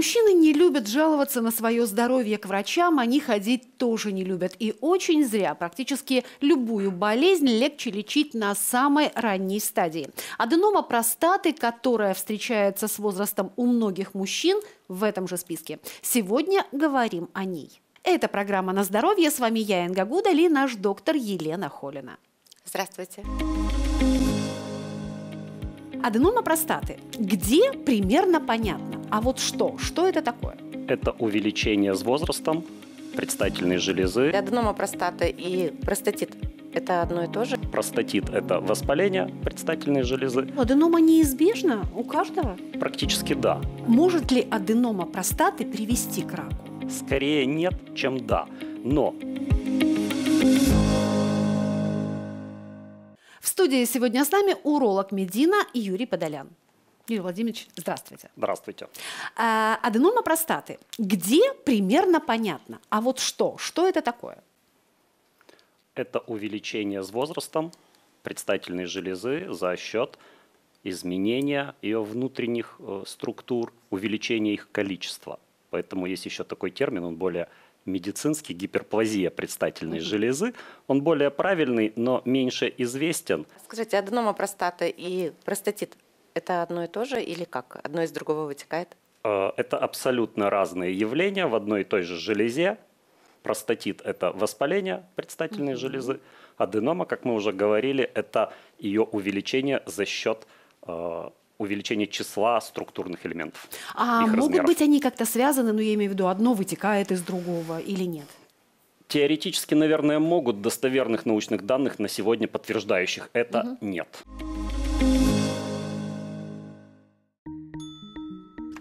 Мужчины не любят жаловаться на свое здоровье к врачам, они ходить тоже не любят. И очень зря. Практически любую болезнь легче лечить на самой ранней стадии. Аденома простаты, которая встречается с возрастом у многих мужчин, в этом же списке. Сегодня говорим о ней. Это программа «На здоровье». С вами я, Инга Гудали, наш доктор Елена Холина. Здравствуйте. Здравствуйте. Аденома простаты. Где примерно понятно, а вот что? Что это такое? Это увеличение с возрастом предстательной железы. Аденома простаты и простатит это одно и то же? Простатит – это воспаление предстательной железы. Ну, аденома неизбежна у каждого? Практически да. Может ли аденома простаты привести к раку? Скорее нет, чем да. Но студии сегодня с нами уролог Медина и Юрий Подолян. Юрий Владимирович, здравствуйте. Здравствуйте. А, аденома простаты. Где примерно понятно? А вот что? Что это такое? Это увеличение с возрастом предстательной железы за счет изменения ее внутренних э, структур, увеличения их количества. Поэтому есть еще такой термин, он более медицинский гиперплазия предстательной mm-hmm. железы. Он более правильный, но меньше известен. Скажите, аденома простаты и простатит – это одно и то же или как? Одно из другого вытекает? Э, это абсолютно разные явления в одной и той же железе. Простатит – это воспаление предстательной mm-hmm. железы. Аденома, как мы уже говорили, это ее увеличение за счет э, увеличение числа структурных элементов. А могут размеров. быть они как-то связаны, но ну, я имею в виду, одно вытекает из другого или нет? Теоретически, наверное, могут достоверных научных данных на сегодня подтверждающих это угу. нет.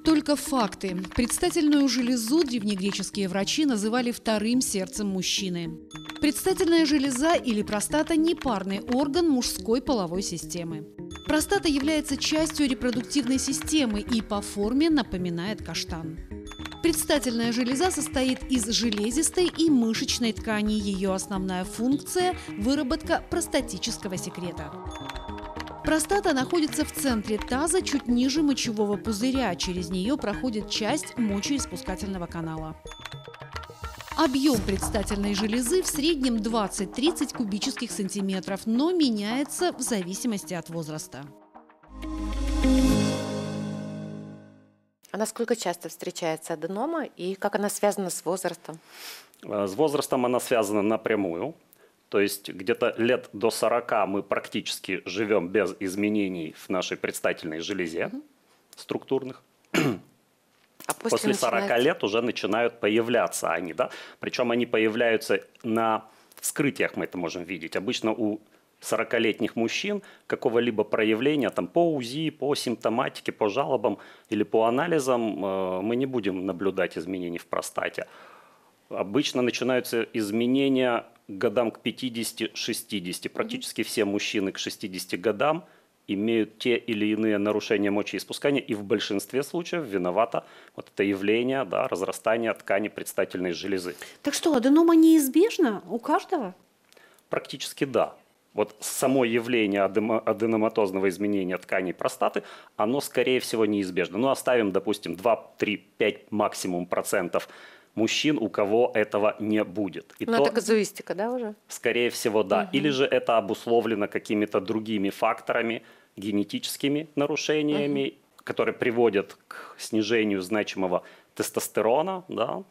Только факты. Предстательную железу древнегреческие врачи называли вторым сердцем мужчины. Предстательная железа или простата – непарный орган мужской половой системы. Простата является частью репродуктивной системы и по форме напоминает каштан. Предстательная железа состоит из железистой и мышечной ткани. Ее основная функция – выработка простатического секрета. Простата находится в центре таза, чуть ниже мочевого пузыря. Через нее проходит часть мочеиспускательного канала. Объем предстательной железы в среднем 20-30 кубических сантиметров, но меняется в зависимости от возраста. А насколько часто встречается аденома и как она связана с возрастом? А, с возрастом она связана напрямую. То есть где-то лет до 40 мы практически живем без изменений в нашей предстательной железе структурных. А после после 40 лет уже начинают появляться они, да? Причем они появляются на вскрытиях, мы это можем видеть. Обычно у 40-летних мужчин какого-либо проявления там, по УЗИ, по симптоматике, по жалобам или по анализам э, мы не будем наблюдать изменений в простате. Обычно начинаются изменения годам к 50-60. Практически mm-hmm. все мужчины к 60 годам – имеют те или иные нарушения мочеиспускания, и в большинстве случаев виновата вот это явление да, разрастания ткани предстательной железы. Так что, аденома неизбежна у каждого? Практически да. Вот само явление аденоматозного изменения тканей простаты, оно, скорее всего, неизбежно. Ну, оставим, допустим, 2, 3, 5 максимум процентов мужчин, у кого этого не будет. И Но ну, то, это казуистика, да, уже? Скорее всего, да. Угу. Или же это обусловлено какими-то другими факторами, генетическими нарушениями, угу. которые приводят к снижению значимого тестостерона, да,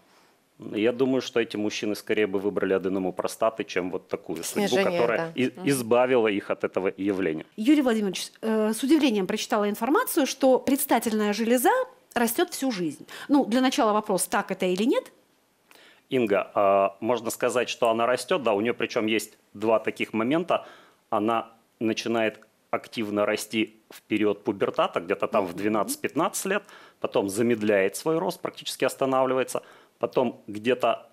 я думаю, что эти мужчины скорее бы выбрали аденому простаты, чем вот такую Снижение, судьбу, которая да. избавила их от этого явления. Юрий Владимирович, э, с удивлением прочитала информацию, что предстательная железа растет всю жизнь. Ну, для начала вопрос, так это или нет? Инга, э, можно сказать, что она растет, да, у нее причем есть два таких момента. Она начинает активно расти вперед пубертата, где-то там в 12-15 лет, потом замедляет свой рост, практически останавливается, потом где-то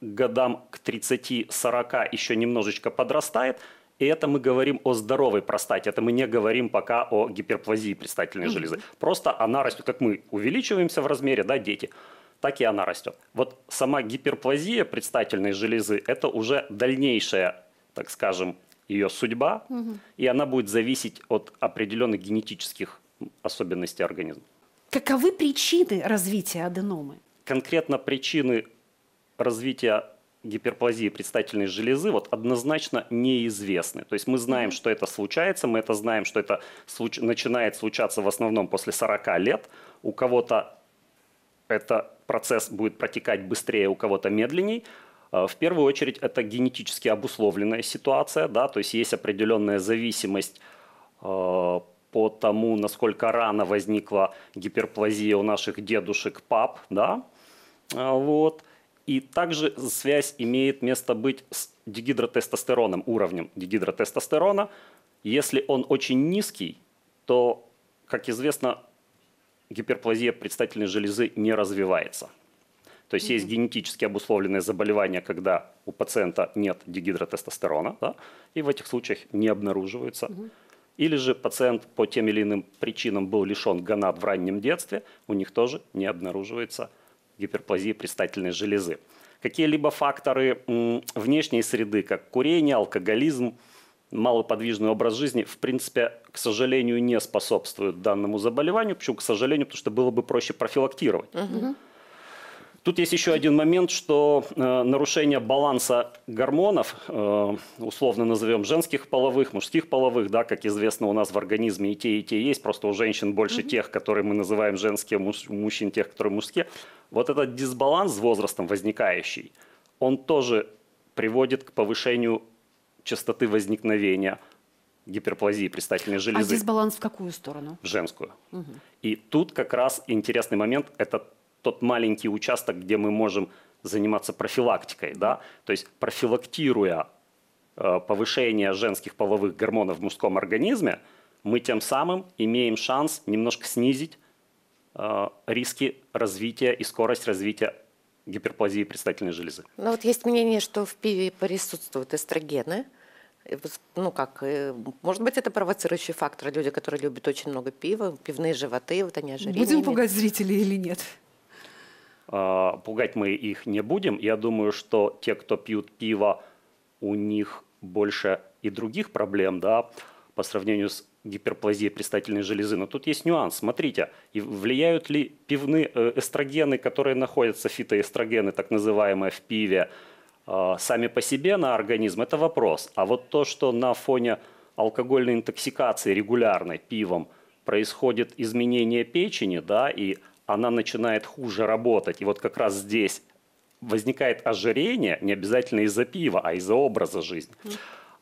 годам к 30-40 еще немножечко подрастает, и это мы говорим о здоровой простате, это мы не говорим пока о гиперплазии предстательной mm-hmm. железы. Просто она растет, как мы увеличиваемся в размере, да, дети, так и она растет. Вот сама гиперплазия предстательной железы – это уже дальнейшая, так скажем, ее судьба, угу. и она будет зависеть от определенных генетических особенностей организма. Каковы причины развития аденомы? Конкретно причины развития гиперплазии предстательной железы вот однозначно неизвестны. То есть мы знаем, что это случается, мы это знаем, что это случ... начинает случаться в основном после 40 лет. У кого-то этот процесс будет протекать быстрее, у кого-то медленней. Э, в первую очередь это генетически обусловленная ситуация, да, то есть есть определенная зависимость э, по тому, насколько рано возникла гиперплазия у наших дедушек, пап, да, э, вот. И также связь имеет место быть с дегидротестостероном уровнем дегидротестостерона. Если он очень низкий, то, как известно, гиперплазия предстательной железы не развивается. То есть есть генетически обусловленные заболевания, когда у пациента нет дегидротестостерона, да, и в этих случаях не обнаруживаются. Или же пациент по тем или иным причинам был лишен гонад в раннем детстве, у них тоже не обнаруживается гиперплазия предстательной железы. Какие-либо факторы внешней среды, как курение, алкоголизм, малоподвижный образ жизни, в принципе, к сожалению, не способствуют данному заболеванию. Почему, к сожалению, потому что было бы проще профилактировать. Угу. Тут есть еще один момент, что э, нарушение баланса гормонов, э, условно назовем женских половых, мужских половых, да, как известно, у нас в организме и те, и те есть, просто у женщин больше mm-hmm. тех, которые мы называем женские, муж, у мужчин тех, которые мужские. Вот этот дисбаланс с возрастом возникающий, он тоже приводит к повышению частоты возникновения гиперплазии предстательной а железы. А дисбаланс в какую сторону? В женскую. Угу. И тут как раз интересный момент – это тот маленький участок, где мы можем заниматься профилактикой, да, то есть профилактируя э, повышение женских половых гормонов в мужском организме, мы тем самым имеем шанс немножко снизить э, риски развития и скорость развития гиперплазии предстательной железы. Ну вот есть мнение, что в пиве присутствуют эстрогены. Ну как, э, может быть, это провоцирующий фактор. Люди, которые любят очень много пива, пивные животы, вот они ожирение. Будем пугать зрителей или нет? А, пугать мы их не будем. Я думаю, что те, кто пьют пиво, у них больше и других проблем, да, по сравнению с гиперплазией предстательной железы. Но тут есть нюанс. Смотрите, и влияют ли пивные э, эстрогены, которые находятся, фитоэстрогены, так называемые, в пиве, э, сами по себе на организм, это вопрос. А вот то, что на фоне алкогольной интоксикации регулярной пивом происходит изменение печени, да, и она начинает хуже работать. И вот как раз здесь возникает ожирение, не обязательно из-за пива, а из-за образа жизни.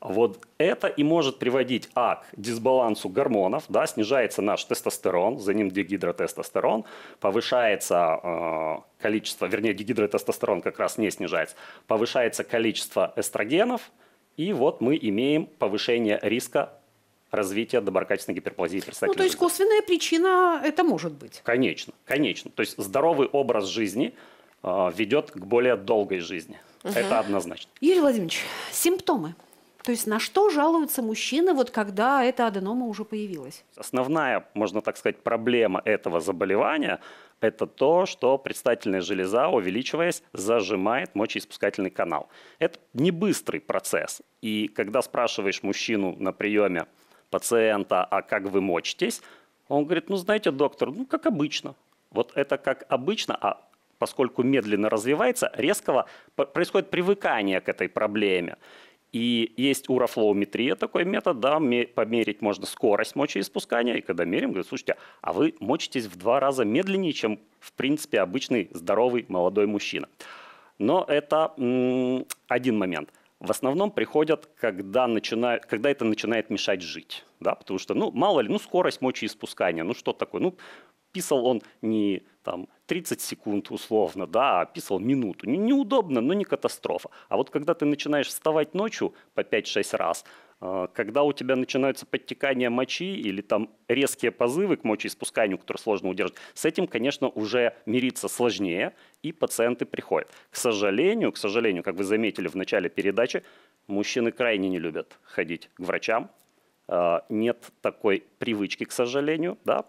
Вот это и может приводить а, к дисбалансу гормонов, да, снижается наш тестостерон, за ним дегидротестостерон, повышается э, количество, вернее, дегидротестостерон как раз не снижается, повышается количество эстрогенов, и вот мы имеем повышение риска развития доброкачественной гиперплазии предстательного Ну, то есть косвенная причина это может быть. Конечно, конечно. То есть здоровый образ жизни э, а, ведет к более долгой жизни. Угу. Это однозначно. Юрий Владимирович, симптомы. То есть на что жалуются мужчины, вот когда эта аденома уже появилась? Основная, можно так сказать, проблема этого заболевания – это то, что предстательная железа, увеличиваясь, зажимает мочеиспускательный канал. Это не быстрый процесс. И когда спрашиваешь мужчину на приеме, пациента, а как вы мочитесь? Он говорит, ну знаете, доктор, ну как обычно. Вот это как обычно, а поскольку медленно развивается, резкого происходит привыкание к этой проблеме. И есть урофлоуметрия, такой метод, да, померить можно скорость мочеиспускания, и когда мерим, говорят, слушайте, а вы мочитесь в два раза медленнее, чем, в принципе, обычный здоровый молодой мужчина. Но это один момент в основном приходят, когда, начинают, когда это начинает мешать жить. Да? Потому что, ну, мало ли, ну, скорость мочеиспускания, ну, что такое? Ну, писал он не там, 30 секунд условно, да, а писал минуту. Неудобно, но не катастрофа. А вот когда ты начинаешь вставать ночью по 5-6 раз – а, когда у тебя начинаются подтекания мочи или там резкие позывы к мочеиспусканию, которые сложно удержать, с этим, конечно, уже мириться сложнее, и пациенты приходят. К сожалению, к сожалению, как вы заметили в начале передачи, мужчины крайне не любят ходить к врачам. А, нет такой привычки, к сожалению. Да?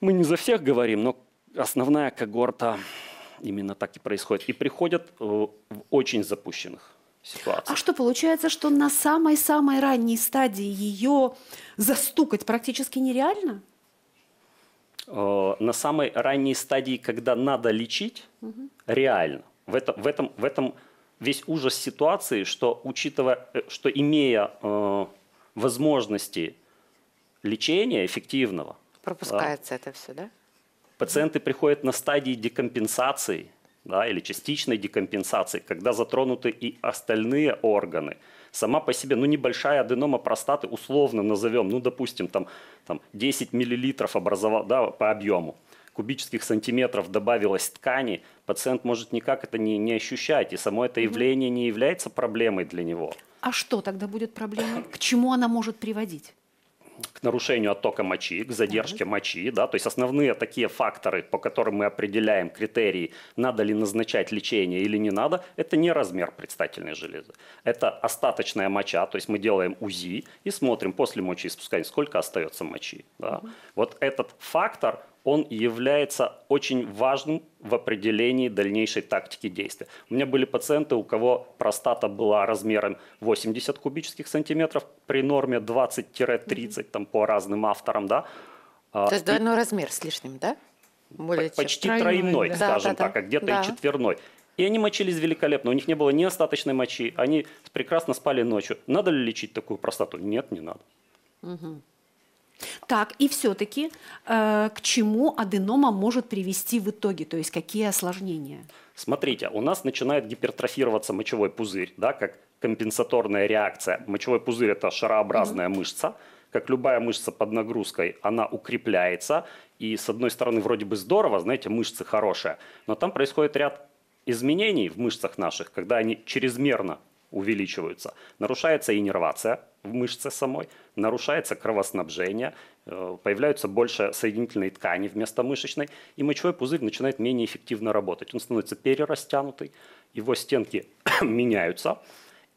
Мы не за всех говорим, но основная когорта именно так и происходит. И приходят э, в очень запущенных ситуации. А что получается, что на самой-самой ранней стадии ее застукать практически нереально? Э, на самой ранней стадии, когда надо лечить, угу. реально. В этом, в, этом, в этом весь ужас ситуации, что учитывая, э, что имея э, возможности лечения эффективного, пропускается да, это все, да? Пациенты приходят на стадии декомпенсации да, или частичной декомпенсации, когда затронуты и остальные органы. Сама по себе, ну, небольшая аденома простаты, условно назовем, ну, допустим, там, там 10 миллилитров образовал, да, по объему кубических сантиметров добавилось ткани, пациент может никак это не, не ощущать, и само это явление не является проблемой для него. А что тогда будет проблемой? К чему она может приводить? к нарушению оттока мочи, к задержке mm-hmm. мочи. Да? То есть основные такие факторы, по которым мы определяем критерии, надо ли назначать лечение или не надо, это не размер предстательной железы. Это остаточная моча, то есть мы делаем УЗИ и смотрим после мочеиспускания, сколько остается мочи. Да? Mm-hmm. Вот этот фактор – он является очень важным в определении дальнейшей тактики действия. У меня были пациенты, у кого простата была размером 80 кубических сантиметров при норме 20-30, там по разным авторам, да. А, То есть двойной и... размер с лишним, да? Более почти чем. тройной, да. скажем да, да, так, да. а где-то да. и четверной. И они мочились великолепно, у них не было ни остаточной мочи, они прекрасно спали ночью. Надо ли лечить такую простату? Нет, не надо. Угу. Так, и все-таки э, к чему аденома может привести в итоге, то есть какие осложнения? Смотрите, у нас начинает гипертрофироваться мочевой пузырь, да, как компенсаторная реакция. Мочевой пузырь – это шарообразная mm-hmm. мышца. Как любая мышца под нагрузкой, она укрепляется. И с одной стороны, вроде бы здорово, знаете, мышцы хорошие, но там происходит ряд изменений в мышцах наших, когда они чрезмерно увеличиваются. Нарушается иннервация в мышце самой, нарушается кровоснабжение, э, появляются больше соединительной ткани вместо мышечной, и мочевой пузырь начинает менее эффективно работать. Он становится перерастянутый, его стенки меняются.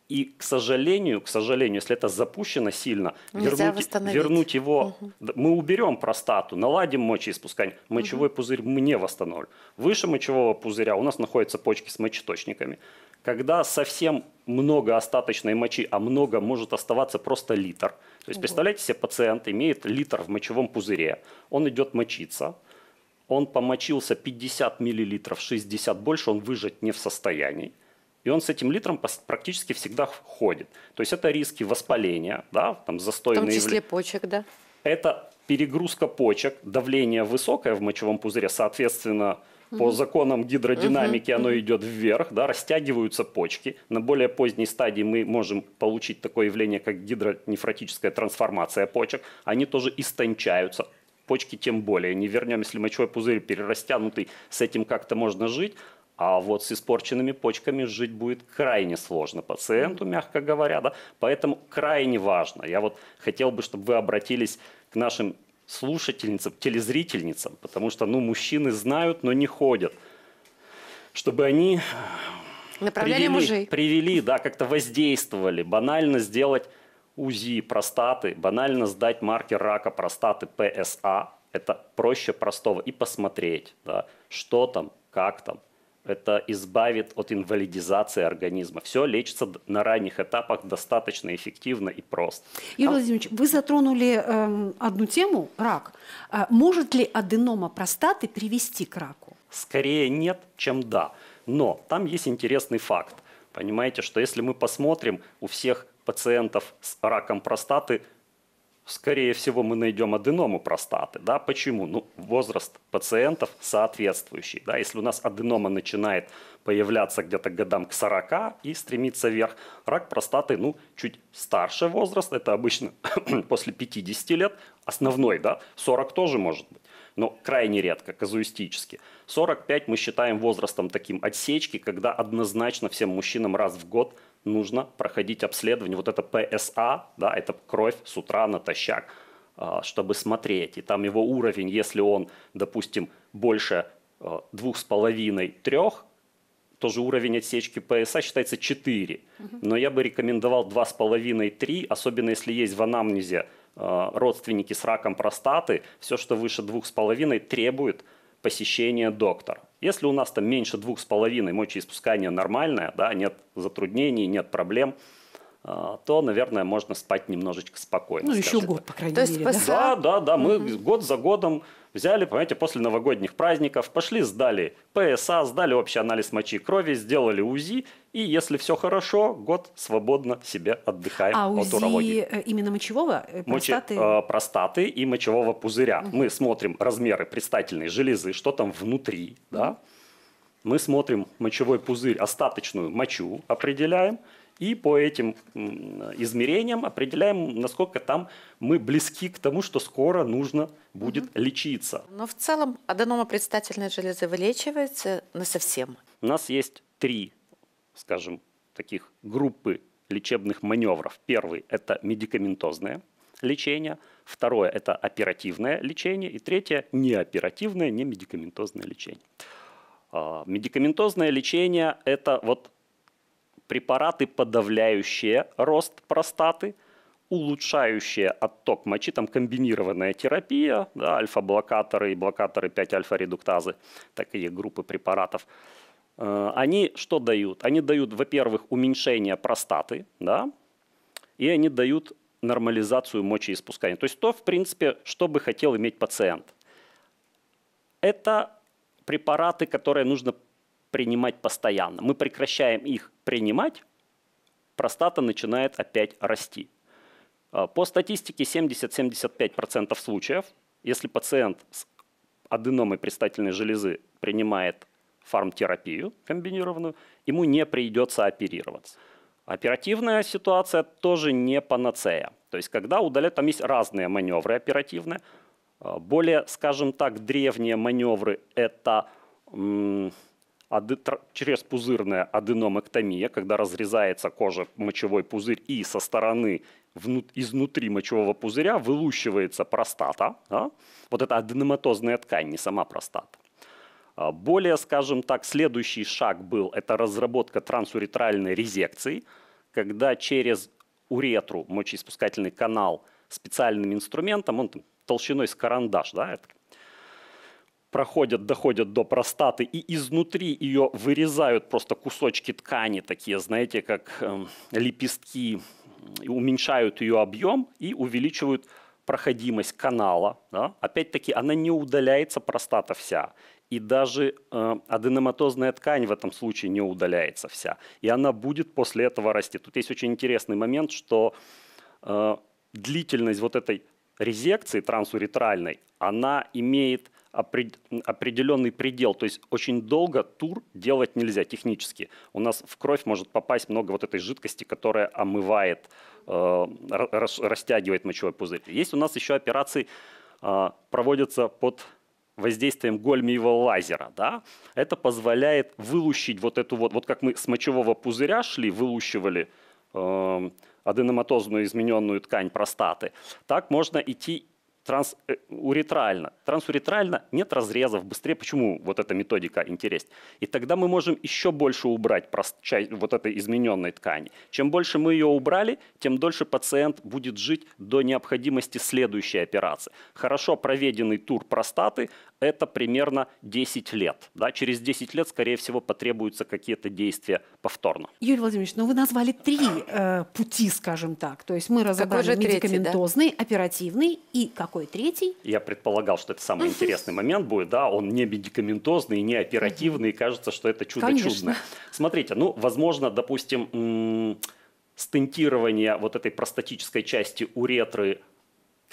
И, к сожалению, к сожалению, если это запущено сильно, вернуть, вернуть его, угу. мы уберем простату, наладим мочеиспускание, мочевой угу. пузырь мы не восстановим. Выше мочевого пузыря у нас находятся почки с мочеточниками. Когда совсем много остаточной мочи, а много может оставаться просто литр. То есть, представляете себе, пациент имеет литр в мочевом пузыре, он идет мочиться, он помочился 50 мл, 60 больше он выжать не в состоянии. И он с этим литром практически всегда ходит. То есть это риски воспаления, да, там застойные... В том числе почек, да? Это перегрузка почек, давление высокое в мочевом пузыре, соответственно, по законам гидродинамики оно идет вверх, да, растягиваются почки. На более поздней стадии мы можем получить такое явление, как гидронефротическая трансформация почек. Они тоже истончаются, почки тем более. Не вернем, если мочевой пузырь перерастянутый, с этим как-то можно жить. А вот с испорченными почками жить будет крайне сложно пациенту, мягко говоря. Да? Поэтому крайне важно. Я вот хотел бы, чтобы вы обратились к нашим слушательницам, телезрительницам, потому что, ну, мужчины знают, но не ходят, чтобы они э, Направляли привели, мужей. привели, да, как-то воздействовали, банально сделать УЗИ простаты, банально сдать маркер рака простаты ПСА, это проще простого, и посмотреть, да, что там, как там, это избавит от инвалидизации организма. Все лечится на ранних этапах достаточно эффективно и просто. Юрий а Владимирович, вы затронули э, одну тему – рак. А может ли аденома простаты привести к раку? Скорее нет, чем да. Но там есть интересный факт. Понимаете, что если мы посмотрим, у всех пациентов с раком простаты – скорее всего, мы найдем аденому простаты. Да? Почему? Ну, возраст пациентов соответствующий. Да? Если у нас аденома начинает появляться где-то годам к 40 и стремится вверх, рак простаты, ну, чуть старше возраст, это обычно после 50 лет, основной, да, 40 тоже может быть но крайне редко, казуистически. 45 мы считаем возрастом таким отсечки, когда однозначно всем мужчинам раз в год нужно проходить обследование. Вот это ПСА, да, это кровь с утра натощак, а, чтобы смотреть. И там его уровень, если он, допустим, больше 2,5-3, а, тоже уровень отсечки ПСА считается 4. Но я бы рекомендовал 2,5-3, особенно если есть в анамнезе а, родственники с раком простаты, все, что выше 2,5, требует посещение доктора. Если у нас там меньше 2,5 мочеиспускания нормальное, да, нет затруднений, нет проблем – а, то, наверное, можно спать немножечко спокойно. Ну, еще год, так. по крайней то мере. Есть, да? да, да, да. Мы угу. год за годом взяли, понимаете, после новогодних праздников, пошли, сдали ПСА, сдали общий анализ мочи и крови, сделали УЗИ, и если все хорошо, год свободно себе отдыхаем а, от УЗИ урологии. Э, именно мочевого? Э, простаты? Мочи, а, э, простаты и мочевого пузыря. Угу. Мы смотрим размеры предстательной железы, что там внутри, угу. да. Мы смотрим мочевой пузырь, остаточную мочу определяем – и по этим измерениям определяем, насколько там мы близки к тому, что скоро нужно будет угу. лечиться. Но в целом аденома предстательной железы вылечивается на совсем. У нас есть три, скажем, таких группы лечебных маневров. Первый – это медикаментозное лечение, второе – это оперативное лечение, и третье – неоперативное, не медикаментозное лечение. А, медикаментозное лечение – это вот препараты, подавляющие рост простаты, улучшающие отток мочи, там комбинированная терапия, да, альфа-блокаторы и блокаторы 5-альфа-редуктазы, такие группы препаратов. Э, они что дают? Они дают, во-первых, уменьшение простаты, да, и они дают нормализацию мочеиспускания. То есть то, в принципе, что бы хотел иметь пациент. Это препараты, которые нужно принимать постоянно. Мы прекращаем их принимать, простата начинает опять расти. А, по статистике 70-75% случаев, если пациент с аденомой предстательной железы принимает фармтерапию комбинированную, ему не придется оперироваться. Оперативная ситуация тоже не панацея. То есть когда удалять, там есть разные маневры оперативные. А, более, скажем так, древние маневры – это через пузырная аденомэктомия, когда разрезается кожа мочевой пузырь и со стороны изнутри мочевого пузыря вылущивается простата, да? вот это аденоматозная ткань, не сама простата. А, более, скажем так, следующий шаг был – это разработка трансуретральной резекции, когда через уретру мочеиспускательный канал специальным инструментом, он там, толщиной с карандаш, да, это проходят, доходят до простаты и изнутри ее вырезают просто кусочки ткани, такие, знаете, как э, лепестки, уменьшают ее объем и увеличивают проходимость канала. Да? Опять-таки, она не удаляется простата вся. И даже э, аденоматозная ткань в этом случае не удаляется вся. И она будет после этого расти. Тут есть очень интересный момент, что э, длительность вот этой резекции трансуритральной она имеет определенный предел, то есть очень долго тур делать нельзя технически. У нас в кровь может попасть много вот этой жидкости, которая омывает, э, растягивает мочевой пузырь. Есть у нас еще операции, э, проводятся под воздействием гольмиевого лазера, да, это позволяет вылущить вот эту вот, вот как мы с мочевого пузыря шли, вылущивали э, аденоматозную измененную ткань простаты, так можно идти Э, уретрально. Трансуретрально нет разрезов быстрее. Почему вот эта методика интересна? И тогда мы можем еще больше убрать часть вот этой измененной ткани. Чем больше мы ее убрали, тем дольше пациент будет жить до необходимости следующей операции. Хорошо проведенный тур простаты это примерно 10 лет. Да? Через 10 лет, скорее всего, потребуются какие-то действия повторно. Юрий Владимирович, ну вы назвали три э, пути, скажем так. То есть мы разобрали какой же медикаментозный, третий, да? оперативный и какой третий? Я предполагал, что это самый интересный момент будет. да, Он не медикаментозный, не оперативный, и кажется, что это чудо-чудное. Смотрите, ну, возможно, допустим, стентирование вот этой простатической части уретры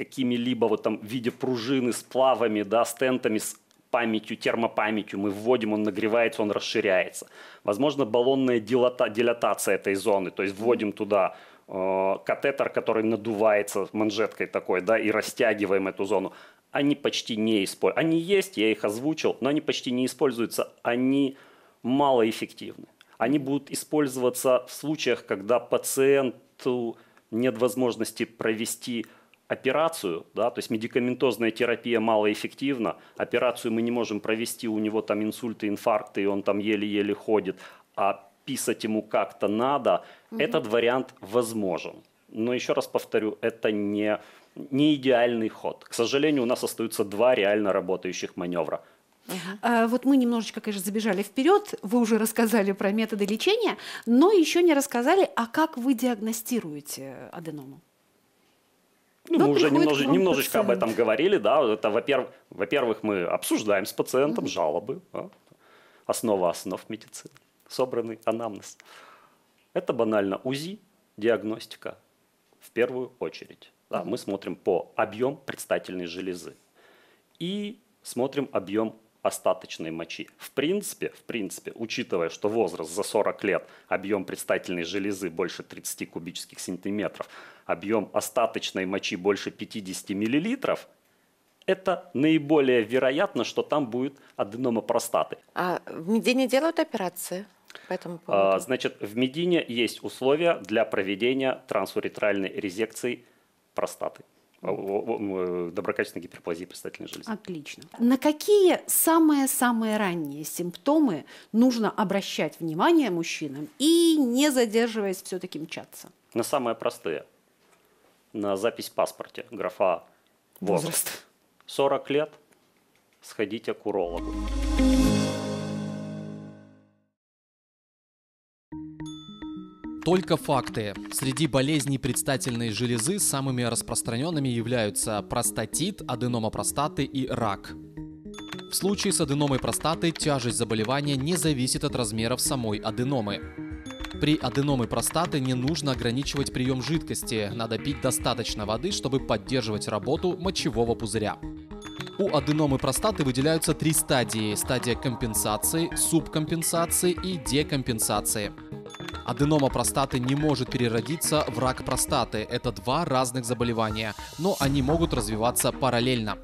какими-либо вот там в виде пружины с плавами, да, с тентами, с памятью, термопамятью мы вводим, он нагревается, он расширяется. Возможно, баллонная дилата, дилатация этой зоны, то есть вводим туда э, катетер, который надувается манжеткой такой, да, и растягиваем эту зону. Они почти не используются. Они есть, я их озвучил, но они почти не используются. Они малоэффективны. Они будут использоваться в случаях, когда пациенту нет возможности провести операцию, да, то есть медикаментозная терапия малоэффективна, операцию мы не можем провести, у него там инсульты, инфаркты, и он там еле-еле ходит, а писать ему как-то надо, угу. этот вариант возможен. Но еще раз повторю, это не, не идеальный ход. К сожалению, у нас остаются два реально работающих маневра. Угу. А, вот мы немножечко, конечно, забежали вперед. Вы уже рассказали про методы лечения, но еще не рассказали, а как вы диагностируете аденому? Ну, да, мы уже немнож... немножечко пациент. об этом говорили, да. Это, во-первых, во-первых, мы обсуждаем с пациентом mm-hmm. жалобы, да? основа основ медицины, собранный анамнез. Это банально УЗИ, диагностика в первую очередь. Да, mm-hmm. мы смотрим по объем предстательной железы и смотрим объем остаточной мочи. В принципе, в принципе, учитывая, что возраст за 40 лет, объем предстательной железы больше 30 кубических сантиметров, объем остаточной мочи больше 50 миллилитров, это наиболее вероятно, что там будет аденома простаты. А в Медине делают операции? По этому а, поводу? А, значит, в Медине есть условия для проведения трансуретральной резекции простаты. А ну, э, доброкачественной гиперплазии предстательной железы. Отлично. На какие самые-самые ранние симптомы нужно обращать внимание мужчинам и, не задерживаясь, все-таки мчаться? На самые простые. На запись в паспорте, графа возраст. возраст. 40 лет, сходите к урологу. Только факты. Среди болезней предстательной железы самыми распространенными являются простатит, аденома простаты и рак. В случае с аденомой простаты тяжесть заболевания не зависит от размеров самой аденомы. При аденоме простаты не нужно ограничивать прием жидкости, надо пить достаточно воды, чтобы поддерживать работу мочевого пузыря. У аденомы простаты выделяются три стадии – стадия компенсации, субкомпенсации и декомпенсации. Аденома простаты не может переродиться в рак простаты. Это два разных заболевания, но они могут развиваться параллельно.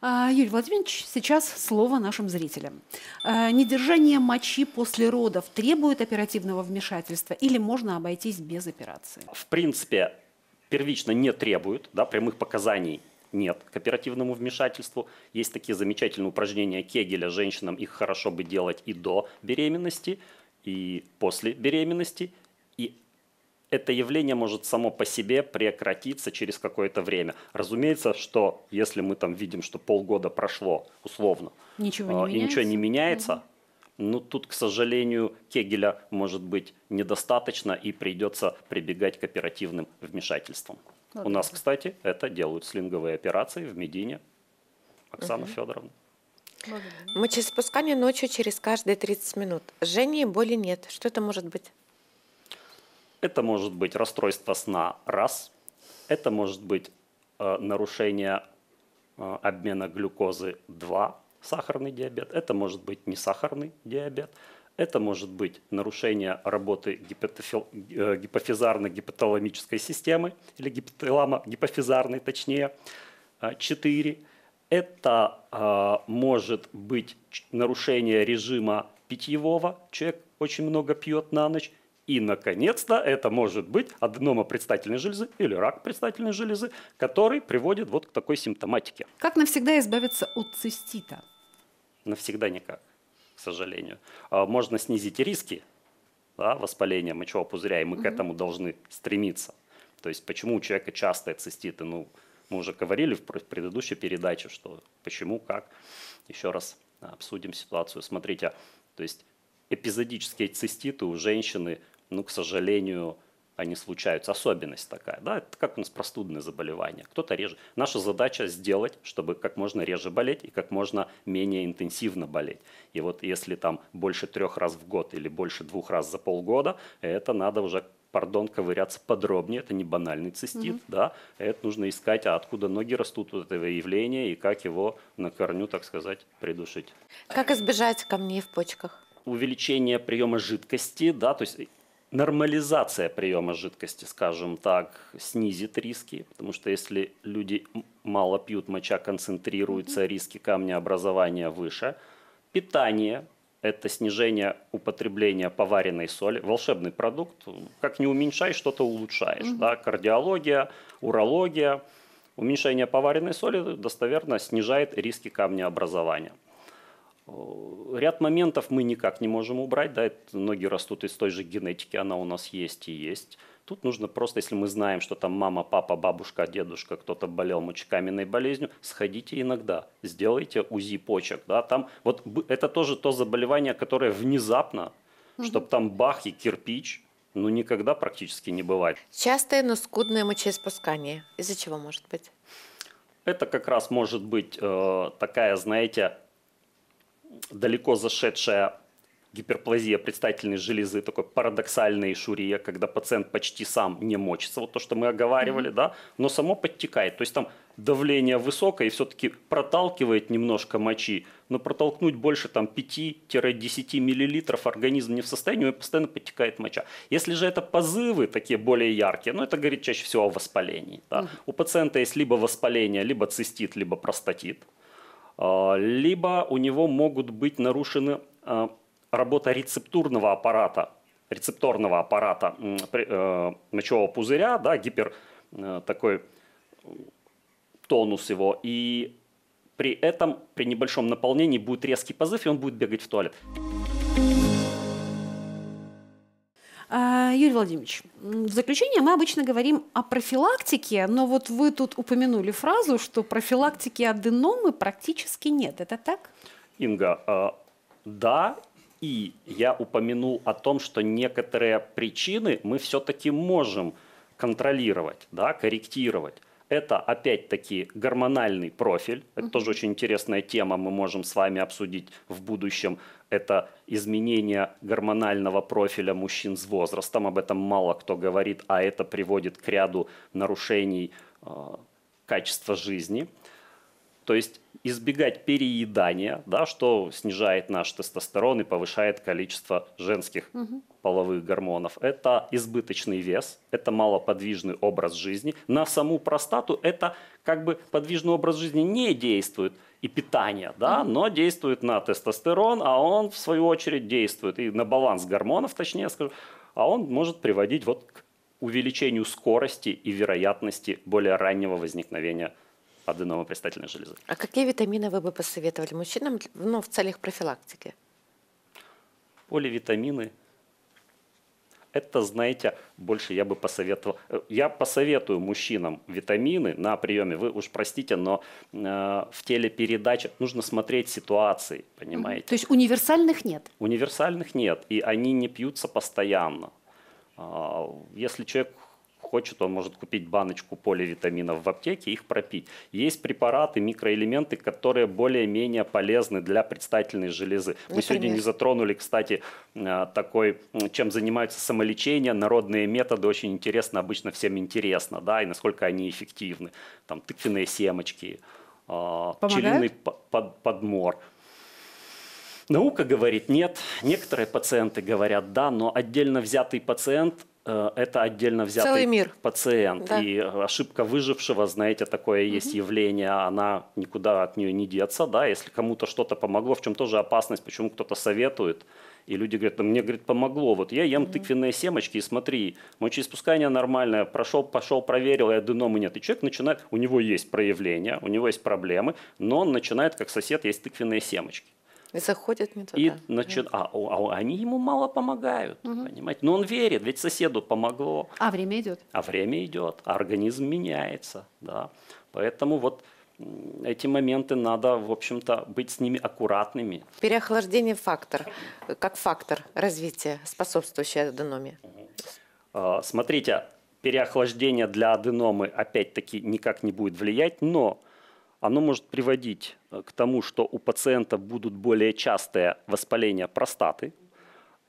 А, Юрий Владимирович, сейчас слово нашим зрителям. А, недержание мочи после родов требует оперативного вмешательства или можно обойтись без операции? В принципе, первично не требует да, прямых показаний нет кооперативному вмешательству. Есть такие замечательные упражнения Кегеля женщинам, их хорошо бы делать и до беременности, и после беременности. И это явление может само по себе прекратиться через какое-то время. Разумеется, что если мы там видим, что полгода прошло условно, ничего не а, и меняется. ничего не меняется, угу ну, тут, к сожалению, Кегеля может быть недостаточно и придется прибегать к оперативным вмешательствам. Вот У нас, кстати, это делают слинговые операции в Медине. Оксана угу. Федоровна. Мочеиспускание ночью через каждые 30 минут. Жене боли нет. Что это может быть? Это может быть расстройство сна раз. Это может быть э, нарушение э, обмена глюкозы два сахарный диабет, это может быть не сахарный диабет, это может быть нарушение работы э, гипофизарно-гипоталамической системы, или гипоталама-гипофизарной точнее, 4. Э, это э, может быть нарушение режима питьевого, человек очень много пьет на ночь, и, наконец-то, это может быть аденома предстательной железы или рак предстательной железы, который приводит вот к такой симптоматике. Как навсегда избавиться от цистита? навсегда никак, к сожалению. А, можно снизить риски да, воспаления мочевого пузыря, и мы mm-hmm. к этому должны стремиться. То есть почему у человека частые циститы? Ну, мы уже говорили в предыдущей передаче, что почему, как. Еще раз обсудим ситуацию. Смотрите, то есть эпизодические циститы у женщины, ну, к сожалению, они случаются, особенность такая, да, это как у нас простудные заболевания, кто-то реже. Наша задача сделать, чтобы как можно реже болеть и как можно менее интенсивно болеть. И вот если там больше трех раз в год или больше двух раз за полгода, это надо уже пардон, ковыряться подробнее, это не банальный цистит, mm да, это нужно искать, а откуда ноги растут у этого явления и как его на корню, так сказать, придушить. Как избежать камней в почках? увеличение приема жидкости, да, то есть нормализация приема жидкости, скажем так, снизит риски, потому что если люди мало пьют, моча концентрируется, mm-hmm. риски камнеобразования выше. Питание – это снижение употребления поваренной соли. Волшебный продукт, как не уменьшай, что-то улучшаешь. Mm-hmm. Да? Кардиология, урология. Уменьшение поваренной соли достоверно снижает риски камнеобразования. Э, ряд моментов мы никак не можем убрать, да, это, ноги растут из той же генетики, она у нас есть и есть. Тут нужно просто, если мы знаем, что там мама, папа, бабушка, дедушка, кто-то болел мочекаменной болезнью, сходите иногда, сделайте УЗИ почек, да, там вот это тоже то заболевание, которое внезапно, угу. чтобы там бах и кирпич, ну никогда практически не бывает. Частое, но скудное мочеиспускание, из-за чего может быть? Это как раз может быть э, такая, знаете, далеко зашедшая гиперплазия предстательной железы, такой парадоксальная шурия, когда пациент почти сам не мочится, вот то, что мы оговаривали, mm-hmm. да, но само подтекает. То есть там давление высокое и все-таки проталкивает немножко мочи, но протолкнуть больше там 5-10 миллилитров организм не в состоянии, у него постоянно подтекает моча. Если же это позывы такие более яркие, ну это говорит чаще всего о воспалении. Да. Mm-hmm. У пациента есть либо воспаление, либо цистит, либо простатит. А, либо у него могут быть нарушены а, работа рецептурного аппарата, рецепторного аппарата э, мочевого пузыря, да, гипер э, такой тонус его, и при этом при небольшом наполнении будет резкий позыв, и он будет бегать в туалет. Юрий Владимирович, в заключение мы обычно говорим о профилактике, но вот вы тут упомянули фразу, что профилактики аденомы практически нет. Это так? Инга, а, да, и я упомянул о том, что некоторые причины мы все-таки можем контролировать, да, корректировать. Это опять-таки гормональный профиль. Это тоже очень интересная тема, мы можем с вами обсудить в будущем. Это изменение гормонального профиля мужчин с возрастом. Об этом мало кто говорит, а это приводит к ряду нарушений э, качества жизни. То есть избегать переедания, да, что снижает наш тестостерон и повышает количество женских угу. половых гормонов. Это избыточный вес, это малоподвижный образ жизни. На саму простату это как бы подвижный образ жизни не действует и питание, да, угу. но действует на тестостерон, а он в свою очередь действует и на баланс гормонов, точнее скажу, а он может приводить вот к увеличению скорости и вероятности более раннего возникновения аденомопредстательной железы. А какие витамины вы бы посоветовали мужчинам ну, в целях профилактики? Поливитамины. Это, знаете, больше я бы посоветовал. Э, я посоветую мужчинам витамины на приеме. Вы уж простите, но э, в телепередачах нужно смотреть ситуации, понимаете? Mm-hmm. То есть универсальных нет? Универсальных нет, и они не пьются постоянно. А, если человек хочет, он может купить баночку поливитаминов в аптеке их пропить. Есть препараты, микроэлементы, которые более-менее полезны для предстательной железы. Например? Ну, Мы сегодня не затронули, кстати, э, такой, чем занимаются самолечение, народные методы очень интересно, обычно всем интересно, да, и насколько они эффективны. Там тыквенные семечки а, Помогают? пчелиный подмор. Наука говорит нет, некоторые пациенты говорят да, но отдельно взятый пациент Э, это отдельно взятый Целый мир. пациент. Да. И ошибка выжившего, знаете, такое угу. есть явление, она никуда от нее не деться. Да? Если кому-то что-то помогло, в чем тоже опасность, почему кто-то советует, и люди говорят, мне говорит, помогло. Вот я ем тыквенные семечки, и смотри, мочеиспускание нормальное, прошел, пошел, проверил, и аденомы «Ну нет. И человек начинает, у него есть проявления, у него есть проблемы, но он начинает, как сосед, есть тыквенные семечки. И заходят не туда. И начи... а, а они ему мало помогают, угу. понимаете? Но он верит, ведь соседу помогло. А время идет. А время идет, а организм меняется, да. Поэтому вот эти моменты надо, в общем-то, быть с ними аккуратными. Переохлаждение фактор, как фактор развития, способствующий аденоме. А, смотрите, переохлаждение для аденомы опять-таки никак не будет влиять, но оно может приводить э, к тому, что у пациента будут более частые воспаления простаты,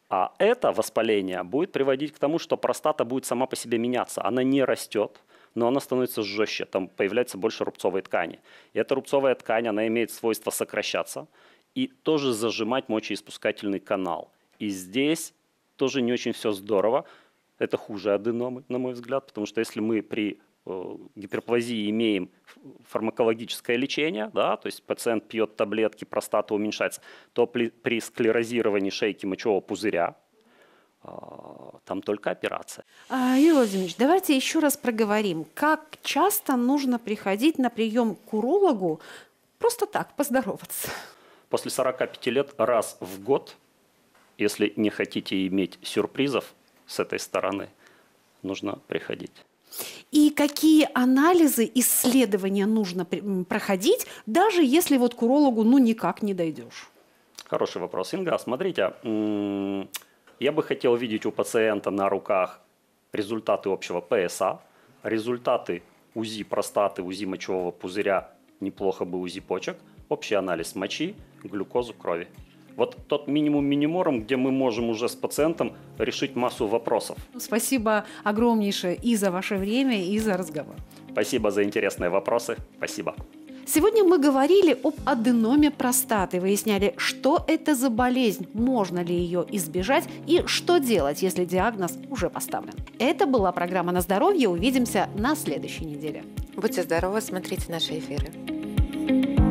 а это воспаление будет приводить к тому, что простата будет сама по себе меняться. Она не растет, но она становится жестче, там появляется больше рубцовой ткани. И эта рубцовая ткань, она имеет свойство сокращаться и тоже зажимать мочеиспускательный канал. И здесь тоже не очень все здорово. Это хуже аденомы, на мой взгляд, потому что если мы при Э, гиперплазии имеем фармакологическое лечение, да, то есть пациент пьет таблетки, простата уменьшается, то при склерозировании шейки мочевого пузыря а, там только операция. А, Юрий Владимирович, давайте еще раз проговорим, как часто нужно приходить на прием к урологу просто так, поздороваться? После 45 лет раз в год, если не хотите иметь сюрпризов с этой стороны, нужно приходить и какие анализы, исследования нужно проходить, даже если вот к урологу ну никак не дойдешь? Хороший вопрос, Инга. Смотрите, я бы хотел видеть у пациента на руках результаты общего ПСА, результаты УЗИ простаты, УЗИ мочевого пузыря, неплохо бы УЗИ почек, общий анализ мочи, глюкозу крови. Вот тот минимум миниморум, где мы можем уже с пациентом решить массу вопросов. Ну, спасибо огромнейшее и за ваше время, и за разговор. Спасибо за интересные вопросы. Спасибо. Сегодня мы говорили об аденоме простаты, выясняли, что это за болезнь, можно ли ее избежать и что делать, если диагноз уже поставлен. Это была программа «На здоровье». Увидимся на следующей неделе. Будьте здоровы, смотрите наши эфиры.